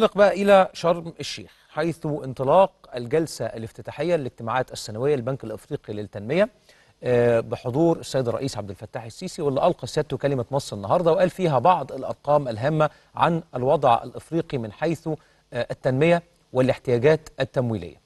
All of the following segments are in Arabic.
ننطلق بقى إلى شرم الشيخ حيث انطلاق الجلسة الافتتاحية للاجتماعات السنوية للبنك الأفريقي للتنمية آه، بحضور السيد الرئيس عبد الفتاح السيسي واللي ألقى سيادته كلمة مصر النهاردة وقال فيها بعض الأرقام الهامة عن الوضع الأفريقي من حيث آه، التنمية والاحتياجات التمويلية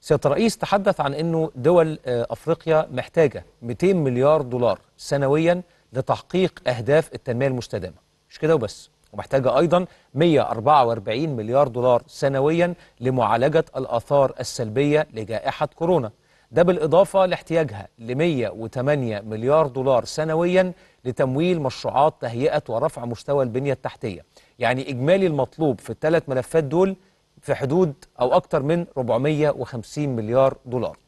سيادة الرئيس تحدث عن أنه دول آه، أفريقيا محتاجة 200 مليار دولار سنويا لتحقيق أهداف التنمية المستدامة مش كده وبس ومحتاجة أيضا 144 مليار دولار سنويا لمعالجة الآثار السلبية لجائحة كورونا ده بالإضافة لاحتياجها ل 108 مليار دولار سنويا لتمويل مشروعات تهيئة ورفع مستوى البنية التحتية يعني إجمالي المطلوب في الثلاث ملفات دول في حدود أو أكثر من 450 مليار دولار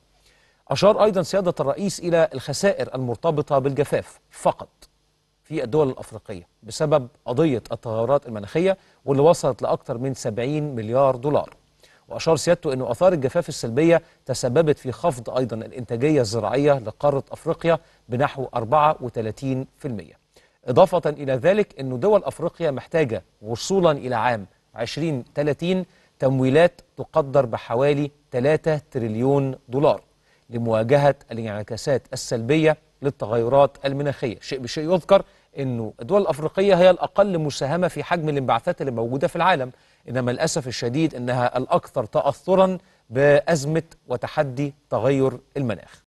أشار أيضا سيادة الرئيس إلى الخسائر المرتبطة بالجفاف فقط في الدول الأفريقية بسبب قضية التغيرات المناخية واللي وصلت لأكثر من 70 مليار دولار وأشار سيادته أن آثار الجفاف السلبية تسببت في خفض أيضا الإنتاجية الزراعية لقارة أفريقيا بنحو 34% إضافة إلى ذلك أن دول أفريقيا محتاجة وصولا إلى عام 2030 تمويلات تقدر بحوالي 3 تريليون دولار لمواجهة الانعكاسات السلبية للتغيرات المناخية شيء بشيء يذكر أنه الدول الأفريقية هي الأقل مساهمة في حجم الانبعاثات الموجودة في العالم إنما للأسف الشديد أنها الأكثر تأثرا بأزمة وتحدي تغير المناخ